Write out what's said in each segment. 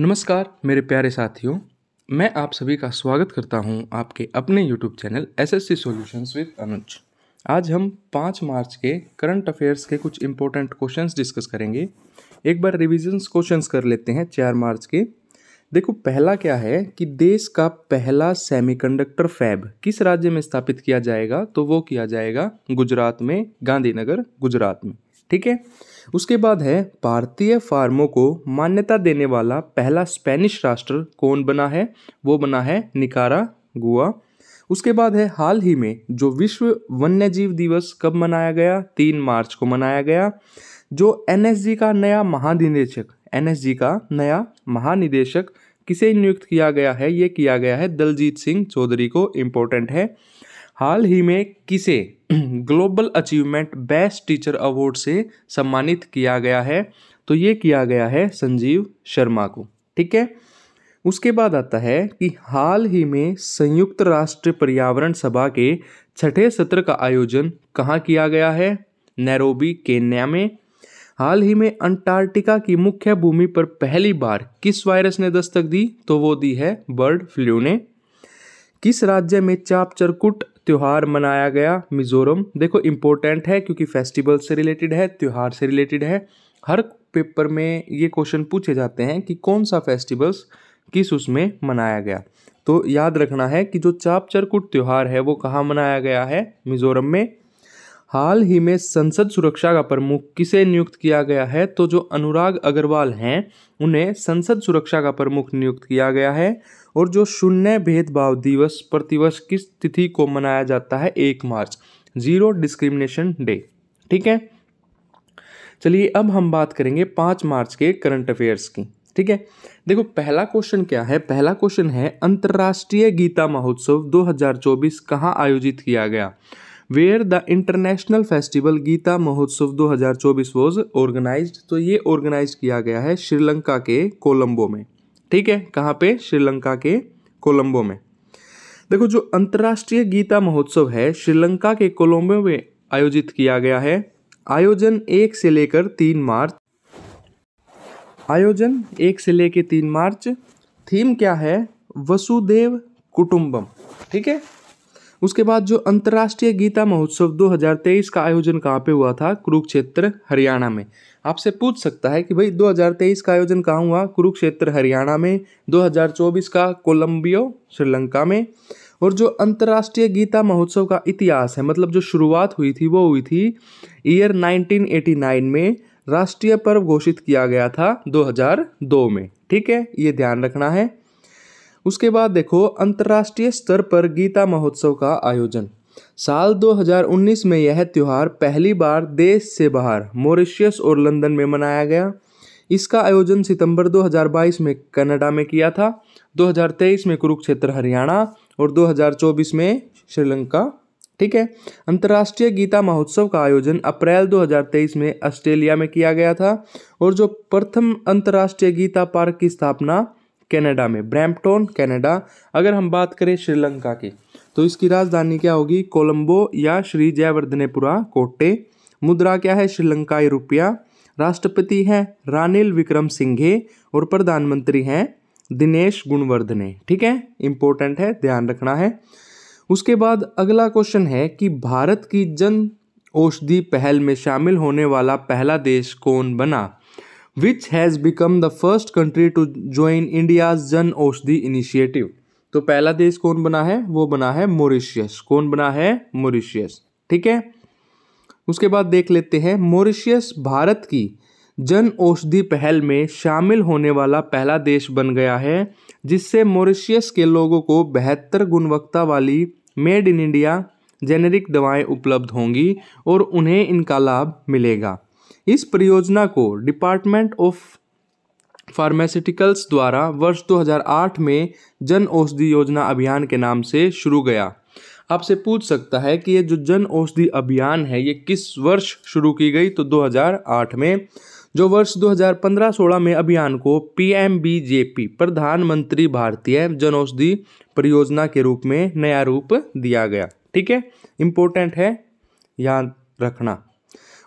नमस्कार मेरे प्यारे साथियों मैं आप सभी का स्वागत करता हूं आपके अपने YouTube channel S S C solutions with Anuj आज हम पाँच मार्च के करंट अफेयर्स के कुछ इंपॉर्टेंट क्वेश्चंस डिस्कस करेंगे एक बार रिविजन्स क्वेश्चंस कर लेते हैं चार मार्च के देखो पहला क्या है कि देश का पहला सेमीकंडक्टर फैब किस राज्य में स्थापित किया जाएगा तो वो किया जाएगा गुजरात में गांधीनगर गुजरात में ठीक है उसके बाद है भारतीय फार्मों को मान्यता देने वाला पहला स्पेनिश राष्ट्र कौन बना है वो बना है निकारा गोवा उसके बाद है हाल ही में जो विश्व वन्यजीव दिवस कब मनाया गया तीन मार्च को मनाया गया जो एनएसजी का नया महानिदेशक एन का नया महानिदेशक किसे नियुक्त किया गया है ये किया गया है दलजीत सिंह चौधरी को इम्पोर्टेंट है हाल ही में किसे global achievement best teacher award से सम्मानित किया गया है तो ये किया गया है संजीव शर्मा को ठीक है उसके बाद आता है कि हाल ही में संयुक्त राष्ट्र पर्यावरण सभा के छठे सत्र का आयोजन कहाँ किया गया है नैरोबी केन्या में हाल ही में अंटार्कटिका की मुख्य भूमि पर पहली बार किस वायरस ने दस्तक दी तो वो दी है बर्ड फ्लू ने किस राज्य में चाप चरकुट त्यौहार मनाया गया मिजोरम देखो इम्पोर्टेंट है क्योंकि फेस्टिवल से रिलेटेड है त्यौहार से रिलेटेड है हर पेपर में ये क्वेश्चन पूछे जाते हैं कि कौन सा फेस्टिवल्स किस उसमें मनाया गया तो याद रखना है कि जो चाप चरकुट त्यौहार है वो कहाँ मनाया गया है मिजोरम में हाल ही में संसद सुरक्षा का प्रमुख किसे नियुक्त किया गया है तो जो अनुराग अग्रवाल हैं उन्हें संसद सुरक्षा का प्रमुख नियुक्त किया गया है और जो शून्य भेदभाव दिवस प्रतिवर्ष किस तिथि को मनाया जाता है एक मार्च जीरो डिस्क्रिमिनेशन डे ठीक है चलिए अब हम बात करेंगे पाँच मार्च के करंट अफेयर्स की ठीक है देखो पहला क्वेश्चन क्या है पहला क्वेश्चन है अंतर्राष्ट्रीय गीता महोत्सव 2024 कहाँ आयोजित किया गया where the international festival Gita Mahotsav 2024 was organise तो ये ऑर्गेनाइज किया गया है श्रीलंका के कोलंबो में ठीक है कहाँ पे श्रीलंका के कोलंबो में देखो जो अंतर्राष्ट्रीय गीता महोत्सव है श्रीलंका के कोलंबो में आयोजित किया गया है आयोजन एक से लेकर तीन मार्च आयोजन एक से लेकर तीन मार्च थीम क्या है वसुदेव कुटुंबम ठीक है उसके बाद जो अंतर्राष्ट्रीय गीता महोत्सव 2023 का आयोजन कहाँ पे हुआ था कुरुक्षेत्र हरियाणा में आपसे पूछ सकता है कि भाई 2023 का आयोजन कहाँ हुआ कुरुक्षेत्र हरियाणा में 2024 का कोलंबियो श्रीलंका में और जो अंतर्राष्ट्रीय गीता महोत्सव का इतिहास है मतलब जो शुरुआत हुई थी वो हुई थी ईयर 1989 में राष्ट्रीय पर्व घोषित किया गया था 2002 में ठीक है ये ध्यान रखना है उसके बाद देखो अंतर्राष्ट्रीय स्तर पर गीता महोत्सव का आयोजन साल 2019 में यह त्यौहार पहली बार देश से बाहर मॉरिशियस और लंदन में मनाया गया इसका आयोजन सितंबर 2022 में कनाडा में किया था 2023 में कुरुक्षेत्र हरियाणा और 2024 में श्रीलंका ठीक है अंतर्राष्ट्रीय गीता महोत्सव का आयोजन अप्रैल 2023 में ऑस्ट्रेलिया में किया गया था और जो प्रथम अंतर्राष्ट्रीय गीता पार्क की स्थापना कनाडा में ब्रैम्पटोन कनाडा अगर हम बात करें श्रीलंका की तो इसकी राजधानी क्या होगी कोलंबो या श्री जयवर्धनेपुरा कोटे मुद्रा क्या है श्रीलंकाई रुपया राष्ट्रपति हैं रानिल विक्रम सिंघे और प्रधानमंत्री हैं दिनेश गुणवर्धने ठीक है इम्पोर्टेंट है ध्यान रखना है उसके बाद अगला क्वेश्चन है कि भारत की जन औषधि पहल में शामिल होने वाला पहला देश कौन बना which has become the first country to join India's Jan Aushadhi initiative तो पहला देश कौन बना है वो बना है मोरिशियस कौन बना है मोरिशियस ठीक है उसके बाद देख लेते हैं मोरिशियस भारत की जन औषधि पहल में शामिल होने वाला पहला देश बन गया है जिससे मोरिशियस के लोगों को बेहतर गुणवत्ता वाली मेड इन इंडिया जेनेरिक दवाएं उपलब्ध होंगी और उन्हें इनका लाभ मिलेगा इस परियोजना को डिपार्टमेंट ऑफ फार्मास्यूटिकल्स द्वारा वर्ष 2008 में जन औषधि योजना अभियान के नाम से शुरू गया आपसे पूछ सकता है कि ये जो जन औषधि अभियान है ये किस वर्ष शुरू की गई तो 2008 में जो वर्ष 2015-16 में अभियान को पीएमबीजेपी प्रधानमंत्री भारतीय जन औषधि परियोजना के रूप में नया रूप दिया गया ठीक है इम्पोर्टेंट है याद रखना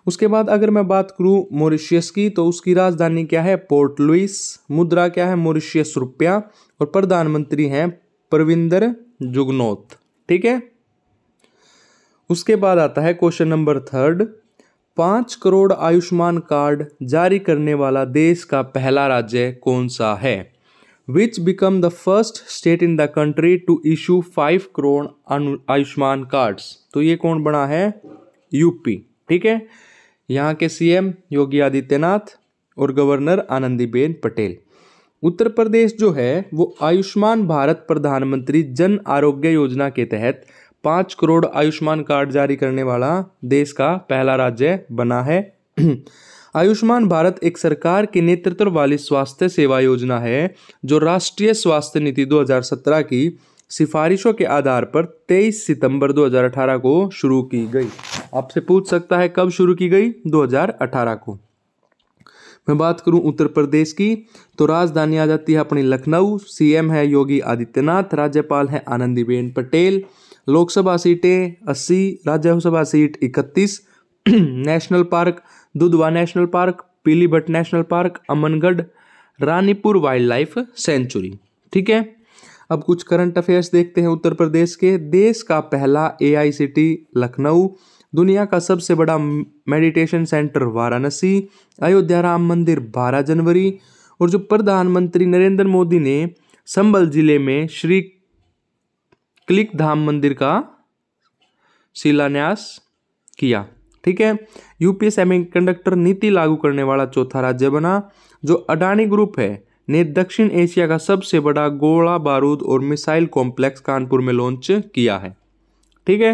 उसके बाद अगर मैं बात करूँ मॉरिशियस की तो उसकी राजधानी क्या है पोर्ट लुइस मुद्रा क्या है मॉरिशियस रुपया और प्रधानमंत्री हैं परविंदर जुगनोथ ठीक है उसके बाद आता है क्वेश्चन नंबर थर्ड पाँच करोड़ आयुष्मान कार्ड जारी करने वाला देश का पहला राज्य कौन सा है which become the first state in the country to issue five crore Ayushman cards तो ये कौन बना है यूपी ठीक है यहाँ के सीएम योगी आदित्यनाथ और गवर्नर आनंदीबेन पटेल उत्तर प्रदेश जो है वो आयुष्मान भारत प्रधानमंत्री जन आरोग्य योजना के तहत पाँच करोड़ आयुष्मान कार्ड जारी करने वाला देश का पहला राज्य बना है आयुष्मान भारत एक सरकार के नेतृत्व वाली स्वास्थ्य सेवा योजना है जो राष्ट्रीय स्वास्थ्य नीति 2017 की सिफारिशों के आधार पर 23 सितंबर 2018 को शुरू की गई आपसे पूछ सकता है कब शुरू की गई 2018 को मैं बात करूं उत्तर प्रदेश की तो राजधानी आ जाती है अपनी लखनऊ सीएम है योगी आदित्यनाथ राज्यपाल है आनंदीबेन पटेल लोकसभा सीटें अस्सी राज्यसभा सीट इकतीस national park Dudhwa national park Pilibhit national park Amangarh Ranipur wildlife sanctuary ठीक है अब कुछ करंट अफेयर्स देखते हैं उत्तर प्रदेश के देश का पहला ए सिटी लखनऊ दुनिया का सबसे बड़ा मेडिटेशन सेंटर वाराणसी अयोध्या राम मंदिर 12 जनवरी और जो प्रधानमंत्री नरेंद्र मोदी ने संबल जिले में श्री क्लिक धाम मंदिर का शिलान्यास किया ठीक है यूपी सेमीकंडक्टर नीति लागू करने वाला चौथा राज्य बना जो अडानी ग्रुप है ने दक्षिण एशिया का सबसे बड़ा गोला बारूद और मिसाइल कॉम्प्लेक्स कानपुर में लॉन्च किया है ठीक है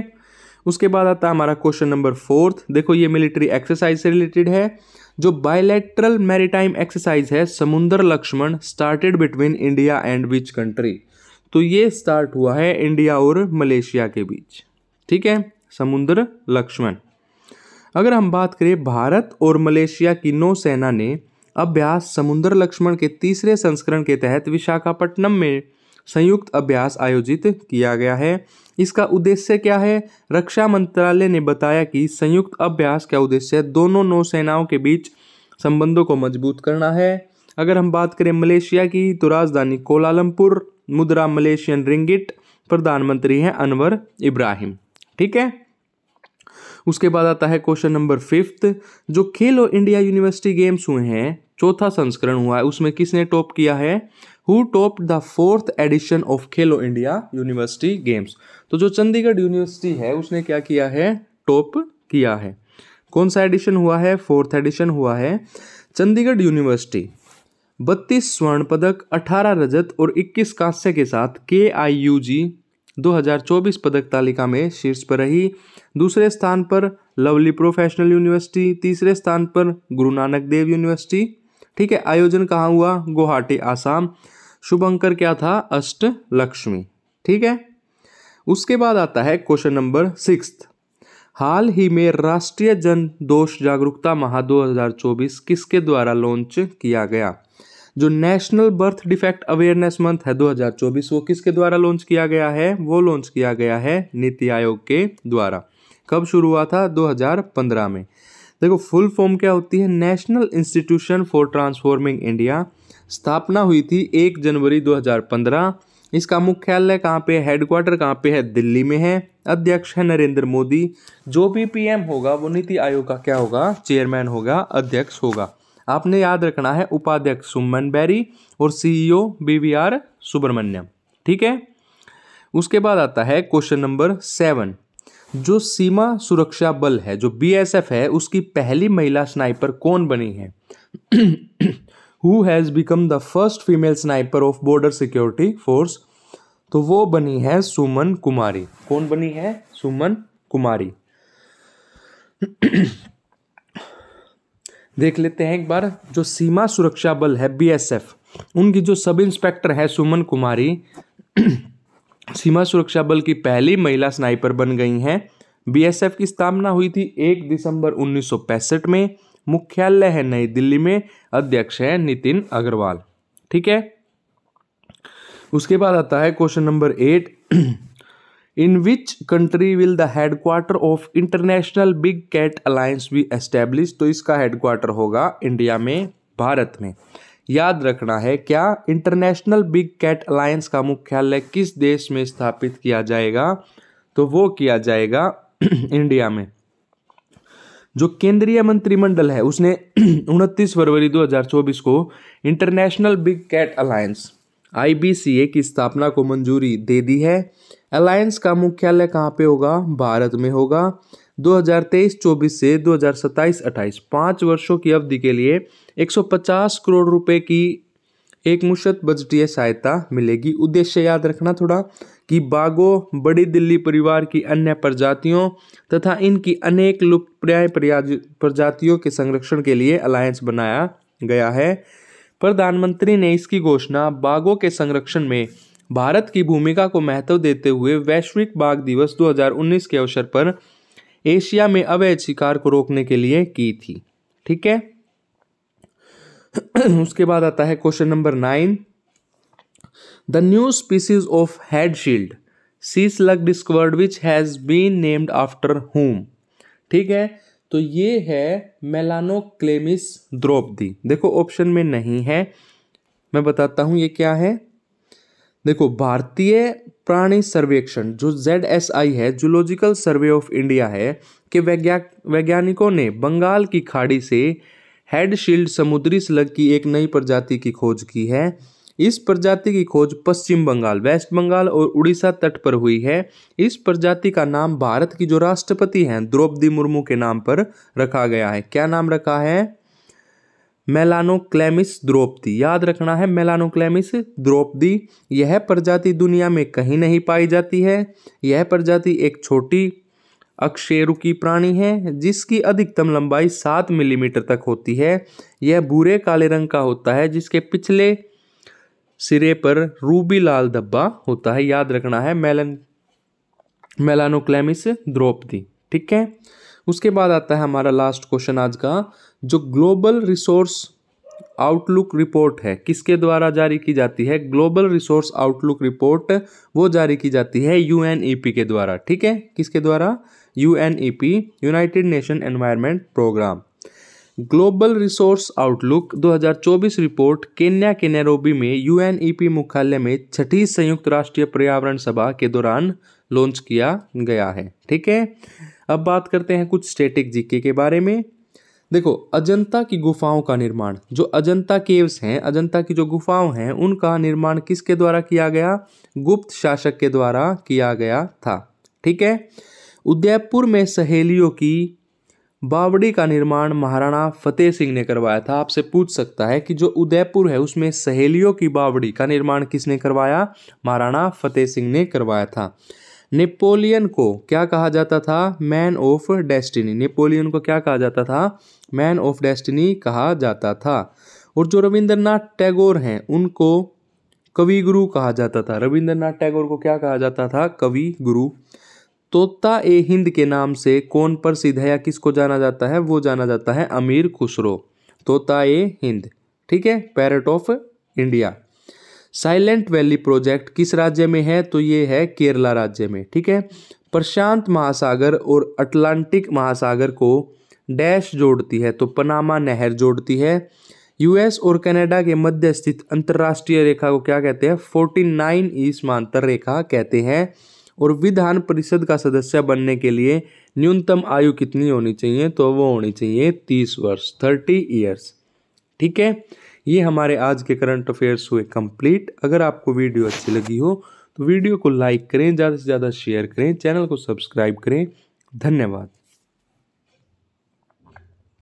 उसके बाद आता है हमारा क्वेश्चन नंबर फोर्थ देखो ये मिलिट्री एक्सरसाइज से रिलेटेड है जो बायलैटरल मैरिटाइम एक्सरसाइज है Samudra Lakshman started between India and which country तो ये स्टार्ट हुआ है इंडिया और मलेशिया के बीच ठीक है समुद्र लक्ष्मण अगर हम बात करें भारत और मलेशिया की नौसेना ने अभ्यास समुद्र लक्ष्मण के तीसरे संस्करण के तहत विशाखापट्टनम में संयुक्त अभ्यास आयोजित किया गया है इसका उद्देश्य क्या है रक्षा मंत्रालय ने बताया कि संयुक्त अभ्यास का उद्देश्य दोनों नौसेनाओं के बीच संबंधों को मजबूत करना है अगर हम बात करें मलेशिया की तो राजधानी कोलालमपुर मुद्रा मलेशियन रिंगिट प्रधानमंत्री हैं अनवर इब्राहिम ठीक है उसके बाद आता है क्वेश्चन नंबर फिफ्थ जो खेलो इंडिया यूनिवर्सिटी गेम्स हुए हैं चौथा संस्करण हुआ है उसमें किसने टॉप किया है who top the fourth edition of Khelo India university games तो जो चंडीगढ़ यूनिवर्सिटी है उसने क्या किया है टॉप किया है कौन सा एडिशन हुआ है फोर्थ एडिशन हुआ है चंडीगढ़ यूनिवर्सिटी बत्तीस स्वर्ण पदक अठारह रजत और इक्कीस कांस्य के साथ के आई यू जी 2024 पदक तालिका में शीर्ष पर रही दूसरे स्थान पर लवली प्रोफेशनल यूनिवर्सिटी तीसरे स्थान पर गुरु नानक देव यूनिवर्सिटी ठीक है आयोजन कहाँ हुआ गुवाहाटी आसाम शुभंकर क्या था अष्ट लक्ष्मी ठीक है उसके बाद आता है क्वेश्चन नंबर सिक्स हाल ही में राष्ट्रीय जन दोष जागरूकता माह 2024 किसके द्वारा लॉन्च किया गया जो national birth defect awareness month है 2024 वो किसके द्वारा लॉन्च किया गया है वो लॉन्च किया गया है नीति आयोग के द्वारा कब शुरू हुआ था 2015 में देखो फुल फॉर्म क्या होती है national institution for transforming India स्थापना हुई थी एक जनवरी 2015 इसका मुख्यालय कहाँ पे हेडक्वार्टर कहाँ पे है दिल्ली में है अध्यक्ष है नरेंद्र मोदी जो भी पीएम होगा वो नीति आयोग का क्या होगा चेयरमैन होगा अध्यक्ष होगा आपने याद रखना है उपाध्यक्ष सुमन बैरी और सीईओ बीवीआर सुब्रमण्यम ठीक है उसके बाद आता है क्वेश्चन नंबर सेवन जो सीमा सुरक्षा बल है जो बीएसएफ है उसकी पहली महिला स्नाइपर कौन बनी है who has become the first female sniper of border security force तो वो बनी है सुमन कुमारी कौन बनी है सुमन कुमारी देख लेते हैं एक बार जो सीमा सुरक्षा बल है बीएसएफ उनकी जो सब इंस्पेक्टर है सुमन कुमारी सीमा सुरक्षा बल की पहली महिला स्नाइपर बन गई हैं बीएसएफ की स्थापना हुई थी एक दिसंबर उन्नीस में मुख्यालय है नई दिल्ली में अध्यक्ष है नितिन अग्रवाल ठीक है उसके बाद आता है question number eight in which country will the headquarter of international big cat alliance be establish तो इसका हेडक्वार्टर होगा इंडिया में भारत में याद रखना है क्या इंटरनेशनल बिग कैट अलायंस का मुख्यालय किस देश में स्थापित किया जाएगा तो वो किया जाएगा इंडिया में जो केंद्रीय मंत्रिमंडल है उसने उनतीस फरवरी 2024 को इंटरनेशनल बिग कैट अलायंस आई की स्थापना को मंजूरी दे दी है अलायंस का मुख्यालय कहाँ पे होगा भारत में होगा 2023-24 से 2027-28 पाँच वर्षों की अवधि के लिए 150 करोड़ रुपए की एक मुश्त बजटीय सहायता मिलेगी उद्देश्य याद रखना थोड़ा कि बाघों बड़ी दिल्ली परिवार की अन्य प्रजातियों तथा इनकी अनेक लुप्तप्राय प्रजातियों के संरक्षण के लिए अलायंस बनाया गया है प्रधानमंत्री ने इसकी घोषणा बाघों के संरक्षण में भारत की भूमिका को महत्व देते हुए वैश्विक बाघ दिवस 2019 के अवसर पर एशिया में अवैध शिकार को रोकने के लिए की थी ठीक है उसके बाद आता है question number nine the new species of head shield sea slug discovered which has been named after home ठीक है तो ये है मेलानोक्लेमिस द्रौपदी देखो ऑप्शन में नहीं है मैं बताता हूं ये क्या है देखो भारतीय प्राणी सर्वेक्षण जो जेड एस आई है जूलॉजिकल सर्वे ऑफ इंडिया है के वैज्ञा वैज्ञानिकों ने बंगाल की खाड़ी से हेडशील्ड समुद्री स्लग की एक नई प्रजाति की खोज की है इस प्रजाति की खोज पश्चिम बंगाल वेस्ट बंगाल और उड़ीसा तट पर हुई है इस प्रजाति का नाम भारत की जो राष्ट्रपति हैं द्रौपदी मुर्मू के नाम पर रखा गया है क्या नाम रखा है मेलानोक्लेमिस द्रौपदी याद रखना है मेलानोक्लेमिस द्रौपदी यह प्रजाति दुनिया में कहीं नहीं पाई जाती है यह प्रजाति एक छोटी अक्षेरुकी प्राणी है जिसकी अधिकतम लंबाई सात मिलीमीटर तक होती है यह भूरे काले रंग का होता है जिसके पिछले सिरे पर रूबी लाल धब्बा होता है याद रखना है मेलन मेलानोक्लेमिस द्रौपदी ठीक है उसके बाद आता है हमारा लास्ट क्वेश्चन आज का जो ग्लोबल रिसोर्स आउटलुक रिपोर्ट है किसके द्वारा जारी की जाती है ग्लोबल रिसोर्स आउटलुक रिपोर्ट वो जारी की जाती है यू e के द्वारा ठीक है किसके द्वारा U united nation environment programme global resource outlook 2024 report Kenya के नैरोबी में यू e मुख्यालय में छठी संयुक्त राष्ट्रीय पर्यावरण सभा के दौरान लॉन्च किया गया है ठीक है अब बात करते हैं कुछ स्टेटिक जीके के बारे में देखो अजंता की गुफाओं का निर्माण जो अजंता केव्स हैं अजंता की जो गुफाओं हैं उनका निर्माण किसके द्वारा किया गया गुप्त शासक के द्वारा किया गया था ठीक है उदयपुर में सहेलियों की बावड़ी का निर्माण महाराणा फतेह सिंह ने करवाया था आपसे पूछ सकता है कि जो उदयपुर है उसमें सहेलियों की बावड़ी का निर्माण किसने करवाया महाराणा फतेह सिंह ने करवाया था नेपोलियन को क्या कहा जाता था मैन ऑफ डेस्टिनी नेपोलियन को क्या कहा जाता था मैन ऑफ डेस्टिनी कहा जाता था और जो रविंद्रनाथ टैगोर हैं उनको कवि गुरु कहा जाता था रविंद्रनाथ टैगोर को क्या कहा जाता था कवि गुरु तोता ए हिंद के नाम से कौन प्रसिद्ध है या किसको जाना जाता है वो जाना जाता है अमीर खुसरो तोता ए हिंद ठीक है parrot of India silent valley project किस राज्य में है तो ये है केरला राज्य में ठीक है प्रशांत महासागर और अटलांटिक महासागर को डैश जोड़ती है तो पनामा नहर जोड़ती है यूएस और कनाडा के मध्य स्थित अंतर्राष्ट्रीय रेखा को क्या कहते हैं फोर्टी नाइन ईस्मांतर रेखा कहते हैं और विधान परिषद का सदस्य बनने के लिए न्यूनतम आयु कितनी होनी चाहिए तो वो होनी चाहिए तीस वर्ष थर्टी ईयर्स ठीक है ये हमारे आज के करंट अफेयर्स हुए कंप्लीट अगर आपको वीडियो अच्छी लगी हो तो वीडियो को लाइक करें ज़्यादा से ज़्यादा शेयर करें चैनल को सब्सक्राइब करें धन्यवाद